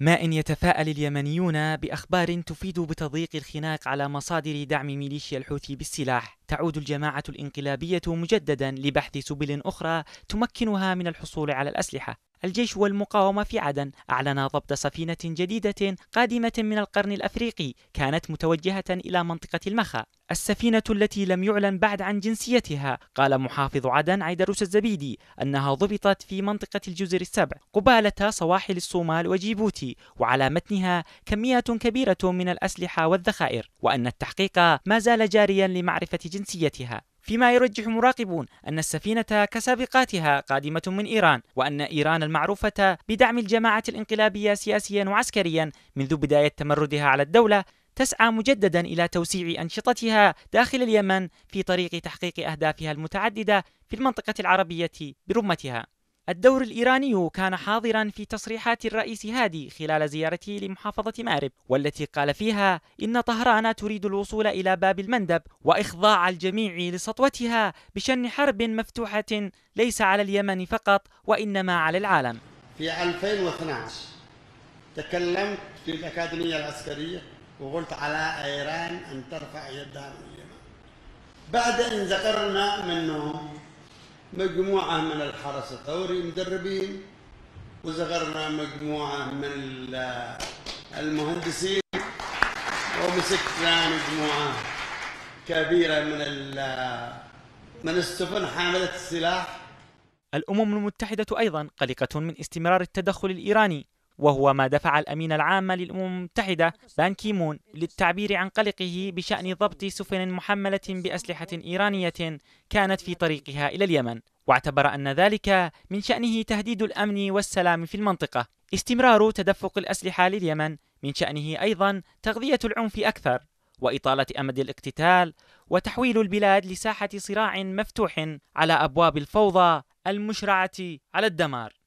ما إن يتفاءل اليمنيون بأخبار تفيد بتضييق الخناق على مصادر دعم ميليشيا الحوثي بالسلاح تعود الجماعة الانقلابية مجددا لبحث سبل أخرى تمكنها من الحصول على الأسلحة الجيش والمقاومة في عدن أعلن ضبط سفينة جديدة قادمة من القرن الأفريقي كانت متوجهة إلى منطقة المخا السفينة التي لم يعلن بعد عن جنسيتها قال محافظ عدن عيدروس الزبيدي أنها ضبطت في منطقة الجزر السبع قبالة سواحل الصومال وجيبوتي وعلى متنها كميات كبيرة من الأسلحة والذخائر وأن التحقيق ما زال جاريا لمعرفة جنسيتها فيما يرجح مراقبون أن السفينة كسابقاتها قادمة من إيران وأن إيران المعروفة بدعم الجماعة الانقلابية سياسيا وعسكريا منذ بداية تمردها على الدولة تسعى مجددا إلى توسيع أنشطتها داخل اليمن في طريق تحقيق أهدافها المتعددة في المنطقة العربية برمتها الدور الإيراني كان حاضرا في تصريحات الرئيس هادي خلال زيارته لمحافظة مأرب والتي قال فيها إن طهران تريد الوصول إلى باب المندب وإخضاع الجميع لسطوتها بشن حرب مفتوحة ليس على اليمن فقط وإنما على العالم في 2012 تكلمت في الأكاديمية العسكرية وقلت على إيران أن ترفع يدها من اليمن بعد أن ذكرنا منه مجموعة من الحرس الثوري مدربين وزغرنا مجموعة من المهندسين ومسكنا مجموعة كبيرة من من السفن حاملة السلاح الأمم المتحدة أيضا قلقة من استمرار التدخل الإيراني وهو ما دفع الأمين العام للأمم المتحدة بان كيمون للتعبير عن قلقه بشأن ضبط سفن محملة بأسلحة إيرانية كانت في طريقها إلى اليمن واعتبر أن ذلك من شأنه تهديد الأمن والسلام في المنطقة استمرار تدفق الأسلحة لليمن من شأنه أيضا تغذية العنف أكثر وإطالة أمد الاقتتال وتحويل البلاد لساحة صراع مفتوح على أبواب الفوضى المشرعة على الدمار